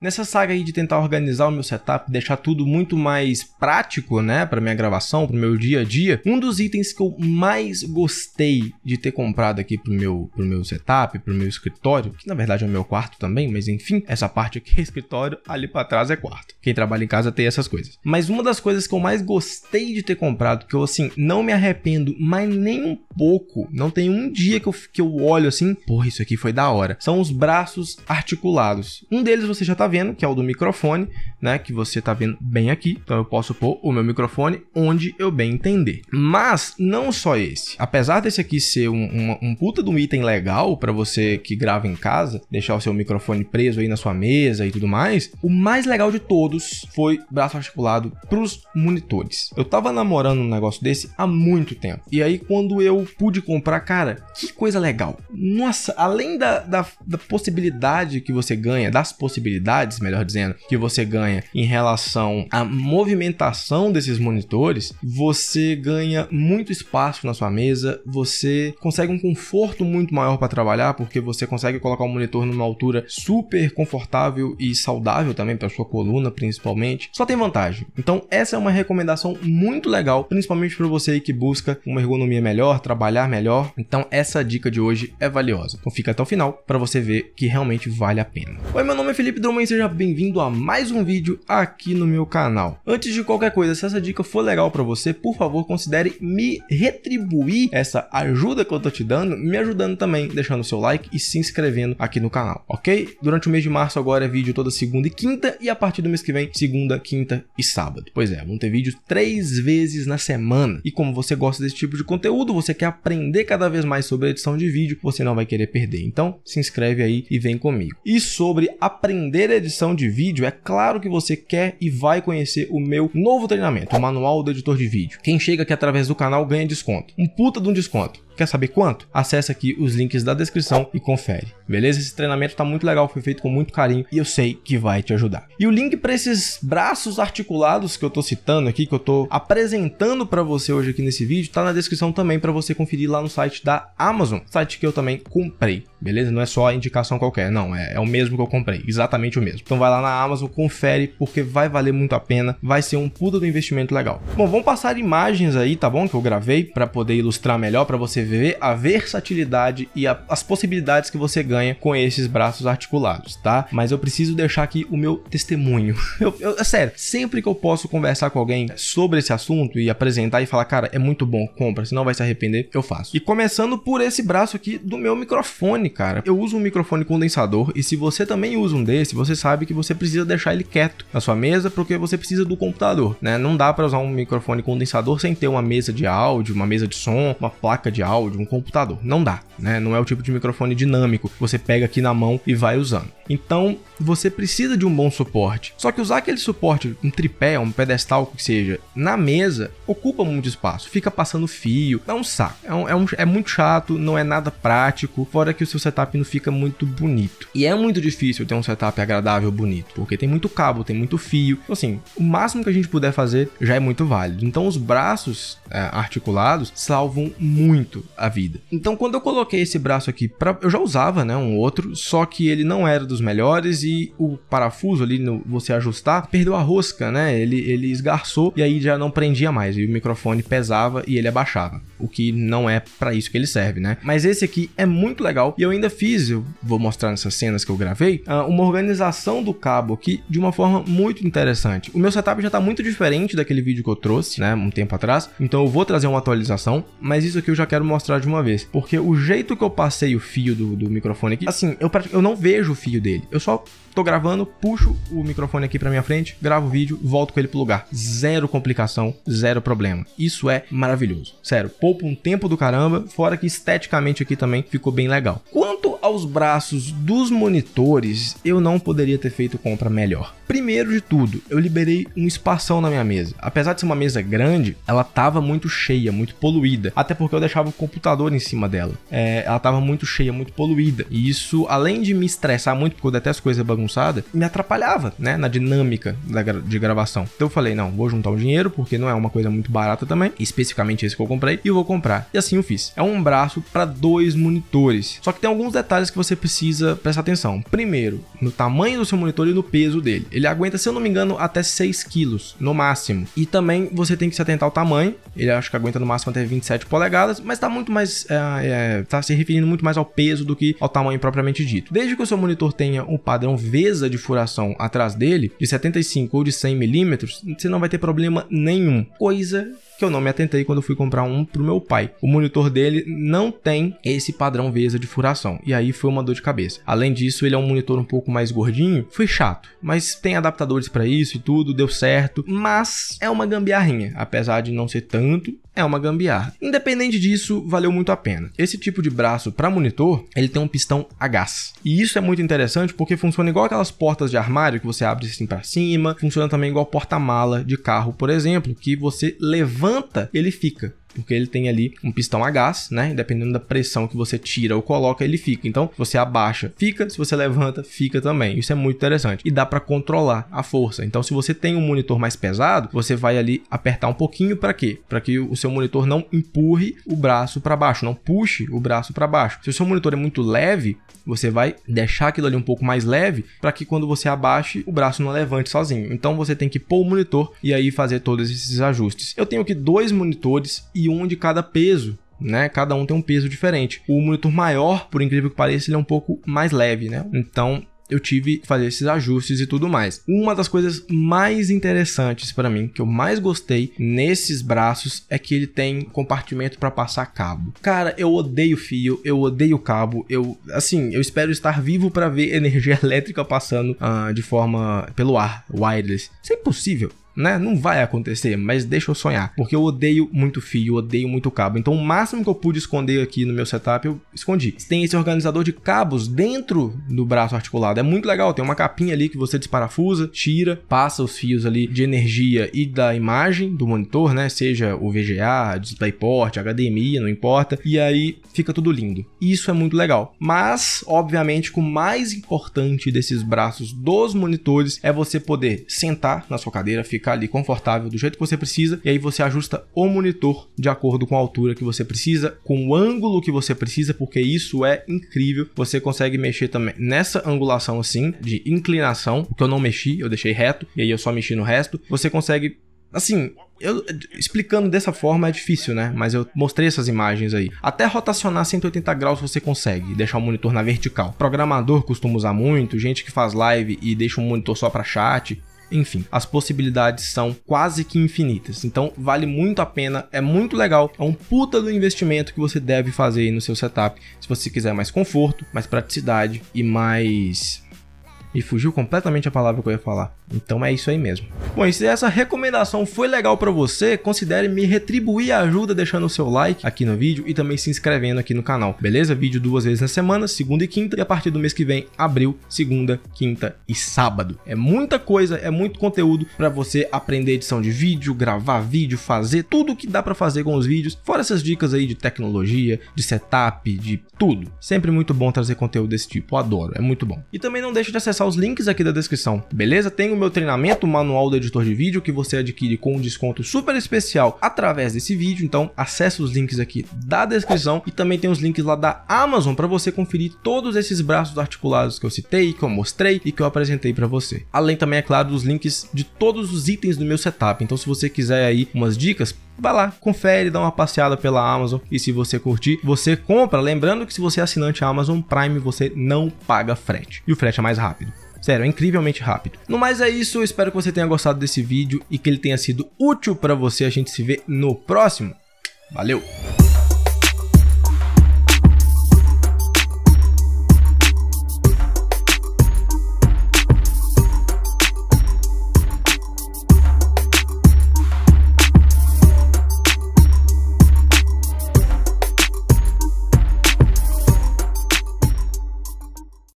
Nessa saga aí de tentar organizar o meu setup, deixar tudo muito mais prático, né, para minha gravação, para o meu dia a dia, um dos itens que eu mais gostei de ter comprado aqui pro meu pro meu setup, pro meu escritório, que na verdade é o meu quarto também, mas enfim, essa parte aqui é escritório, ali para trás é quarto. Quem trabalha em casa tem essas coisas. Mas uma das coisas que eu mais gostei de ter comprado, que eu assim, não me arrependo, mas nem um pouco, não tem um dia que eu que eu olho assim, porra, isso aqui foi da hora. São os braços articulados. Um deles você já tá vendo, que é o do microfone, né? Que você está vendo bem aqui. Então eu posso pôr o meu microfone onde eu bem entender. Mas não só esse. Apesar desse aqui ser um, um puta de um item legal para você que grava em casa, deixar o seu microfone preso aí na sua mesa e tudo mais, o mais legal de todos foi braço articulado pros monitores. Eu tava namorando um negócio desse há muito tempo. E aí quando eu pude comprar, cara, que coisa legal. Nossa, além da, da, da possibilidade que você ganha, das possibilidades habilidades, melhor dizendo, que você ganha em relação à movimentação desses monitores, você ganha muito espaço na sua mesa, você consegue um conforto muito maior para trabalhar, porque você consegue colocar o monitor numa altura super confortável e saudável também para sua coluna, principalmente. Só tem vantagem. Então, essa é uma recomendação muito legal, principalmente para você que busca uma ergonomia melhor, trabalhar melhor. Então, essa dica de hoje é valiosa. Então, fica até o final para você ver que realmente vale a pena. Oi, meu nome é Felipe Drummond seja bem-vindo a mais um vídeo aqui no meu canal. Antes de qualquer coisa, se essa dica for legal para você, por favor, considere me retribuir essa ajuda que eu tô te dando, me ajudando também, deixando seu like e se inscrevendo aqui no canal, ok? Durante o mês de março agora é vídeo toda segunda e quinta e a partir do mês que vem, segunda, quinta e sábado. Pois é, vão ter vídeos três vezes na semana. E como você gosta desse tipo de conteúdo, você quer aprender cada vez mais sobre edição de vídeo, você não vai querer perder. Então, se inscreve aí e vem comigo. E sobre aprender edição de vídeo, é claro que você quer e vai conhecer o meu novo treinamento, o Manual do Editor de Vídeo. Quem chega aqui através do canal ganha desconto. Um puta de um desconto. Quer saber quanto? Acesse aqui os links da descrição e confere. Beleza? Esse treinamento está muito legal, foi feito com muito carinho e eu sei que vai te ajudar. E o link para esses braços articulados que eu estou citando aqui, que eu estou apresentando para você hoje aqui nesse vídeo, está na descrição também para você conferir lá no site da Amazon, site que eu também comprei. Beleza? Não é só a indicação qualquer, não, é, é o mesmo que eu comprei, exatamente o mesmo. Então vai lá na Amazon, confere porque vai valer muito a pena, vai ser um puta do investimento legal. Bom, vamos passar imagens aí, tá bom? Que eu gravei para poder ilustrar melhor para você ver a versatilidade e a, as possibilidades que você ganha com esses braços articulados, tá? Mas eu preciso deixar aqui o meu testemunho. Eu, eu, é sério, sempre que eu posso conversar com alguém sobre esse assunto e apresentar e falar, cara, é muito bom, compra, senão vai se arrepender, eu faço. E começando por esse braço aqui do meu microfone, cara. Eu uso um microfone condensador e se você também usa um desse, você sabe que você precisa deixar ele quieto na sua mesa porque você precisa do computador, né? Não dá para usar um microfone condensador sem ter uma mesa de áudio, uma mesa de som, uma placa de áudio normal, de um computador. Não dá, né? Não é o tipo de microfone dinâmico que você pega aqui na mão e vai usando. Então, você precisa de um bom suporte. Só que usar aquele suporte, um tripé, um pedestal, que seja, na mesa, ocupa muito espaço, fica passando fio, dá um saco. É, um, é, um, é muito chato, não é nada prático, fora que o seu setup não fica muito bonito. E é muito difícil ter um setup agradável, bonito, porque tem muito cabo, tem muito fio. Então, assim, o máximo que a gente puder fazer já é muito válido. Então, os braços é, articulados salvam muito a vida. Então, quando eu coloquei esse braço aqui, pra, eu já usava, né, um outro, só que ele não era dos melhores e o parafuso ali, no, você ajustar, perdeu a rosca, né, ele, ele esgarçou e aí já não prendia mais, e o microfone pesava e ele abaixava, o que não é para isso que ele serve, né. Mas esse aqui é muito legal e eu ainda fiz, eu vou mostrar nessas cenas que eu gravei, ah, uma organização do cabo aqui de uma forma muito interessante. O meu setup já tá muito diferente daquele vídeo que eu trouxe, né, um tempo atrás, então eu vou trazer uma atualização, mas isso aqui eu já quero mostrar de uma vez. Porque o jeito que eu passei o fio do, do microfone aqui, assim, eu, eu não vejo o fio dele. Eu só tô gravando, puxo o microfone aqui pra minha frente, gravo o vídeo, volto com ele pro lugar. Zero complicação, zero problema. Isso é maravilhoso. Sério, poupa um tempo do caramba, fora que esteticamente aqui também ficou bem legal. Quanto aos braços dos monitores, eu não poderia ter feito compra melhor. Primeiro de tudo, eu liberei um espação na minha mesa. Apesar de ser uma mesa grande, ela tava muito cheia, muito poluída. Até porque eu deixava o computador em cima dela. É, ela tava muito cheia, muito poluída. E isso, além de me estressar muito, porque eu detesto coisa bagunçada, me atrapalhava, né? Na dinâmica da, de gravação. Então eu falei, não, vou juntar um dinheiro, porque não é uma coisa muito barata também, especificamente esse que eu comprei, e eu vou comprar. E assim eu fiz. É um braço para dois monitores. Só que tem alguns detalhes que você precisa prestar atenção. Primeiro, no tamanho do seu monitor e no peso dele. Ele aguenta, se eu não me engano, até 6 quilos no máximo. E também você tem que se atentar ao tamanho. Ele acho que aguenta no máximo até 27 polegadas, mas tá tá muito mais. É, é, tá é, se referindo muito mais ao peso do que ao tamanho propriamente dito. Desde que o seu monitor tenha o padrão VESA de furação atrás dele, de 75 ou de 100 milímetros, você não vai ter problema nenhum. Coisa que eu não me atentei quando fui comprar um pro meu pai. O monitor dele não tem esse padrão VESA de furação, e aí foi uma dor de cabeça. Além disso, ele é um monitor um pouco mais gordinho, foi chato, mas tem adaptadores para isso e tudo, deu certo, mas é uma gambiarrinha, apesar de não ser tanto, é uma gambiarra. Independente disso, valeu muito a pena. Esse tipo de braço para monitor, ele tem um pistão a gás. E isso é muito interessante porque funciona igual aquelas portas de armário que você abre assim para cima, funciona também igual porta-mala de carro, por exemplo, que você levanta, ele fica porque ele tem ali um pistão a gás, né? dependendo da pressão que você tira ou coloca, ele fica. Então, se você abaixa, fica, se você levanta, fica também. Isso é muito interessante. E dá para controlar a força. Então, se você tem um monitor mais pesado, você vai ali apertar um pouquinho para quê? Para que o seu monitor não empurre o braço para baixo, não puxe o braço para baixo. Se o seu monitor é muito leve, você vai deixar aquilo ali um pouco mais leve para que quando você abaixe, o braço não levante sozinho. Então, você tem que pôr o monitor e aí fazer todos esses ajustes. Eu tenho aqui dois monitores e um de cada peso. Né? Cada um tem um peso diferente. O monitor maior, por incrível que pareça, ele é um pouco mais leve, né? Então, eu tive que fazer esses ajustes e tudo mais. Uma das coisas mais interessantes para mim, que eu mais gostei nesses braços, é que ele tem compartimento para passar cabo. Cara, eu odeio fio, eu odeio cabo, eu, assim, eu espero estar vivo para ver energia elétrica passando uh, de forma pelo ar, wireless. Isso é impossível né? Não vai acontecer, mas deixa eu sonhar. Porque eu odeio muito fio, odeio muito cabo. Então o máximo que eu pude esconder aqui no meu setup, eu escondi. Tem esse organizador de cabos dentro do braço articulado. É muito legal, tem uma capinha ali que você desparafusa, tira, passa os fios ali de energia e da imagem do monitor, né? Seja o VGA, DisplayPort, HDMI, não importa. E aí fica tudo lindo. Isso é muito legal. Mas, obviamente, o mais importante desses braços dos monitores é você poder sentar na sua cadeira, ficar ficar ali confortável do jeito que você precisa, e aí você ajusta o monitor de acordo com a altura que você precisa, com o ângulo que você precisa, porque isso é incrível. Você consegue mexer também nessa angulação assim, de inclinação, que eu não mexi, eu deixei reto, e aí eu só mexi no resto. Você consegue assim, eu, explicando dessa forma é difícil, né? Mas eu mostrei essas imagens aí. Até rotacionar 180 graus você consegue, deixar o monitor na vertical. Programador costuma usar muito, gente que faz live e deixa um monitor só para chat, enfim, as possibilidades são quase que infinitas. Então vale muito a pena, é muito legal, é um puta do investimento que você deve fazer aí no seu setup, se você quiser mais conforto, mais praticidade e mais me fugiu completamente a palavra que eu ia falar. Então é isso aí mesmo. Bom, e se essa recomendação foi legal para você, considere me retribuir a ajuda deixando o seu like aqui no vídeo e também se inscrevendo aqui no canal, beleza? Vídeo duas vezes na semana, segunda e quinta, e a partir do mês que vem, abril, segunda, quinta e sábado. É muita coisa, é muito conteúdo para você aprender edição de vídeo, gravar vídeo, fazer tudo o que dá para fazer com os vídeos, fora essas dicas aí de tecnologia, de setup, de tudo. Sempre muito bom trazer conteúdo desse tipo, eu adoro, é muito bom. E também não deixe de acessar os links aqui da descrição, beleza? Tenho meu treinamento, o manual do editor de vídeo, que você adquire com um desconto super especial através desse vídeo. Então, acesse os links aqui da descrição e também tem os links lá da Amazon para você conferir todos esses braços articulados que eu citei, que eu mostrei e que eu apresentei para você. Além também, é claro, dos links de todos os itens do meu setup. Então, se você quiser aí umas dicas, vai lá, confere, dá uma passeada pela Amazon e se você curtir, você compra. Lembrando que se você é assinante Amazon Prime, você não paga frete. E o frete é mais rápido. Sério, é incrivelmente rápido. No mais é isso, espero que você tenha gostado desse vídeo e que ele tenha sido útil para você. A gente se vê no próximo. Valeu!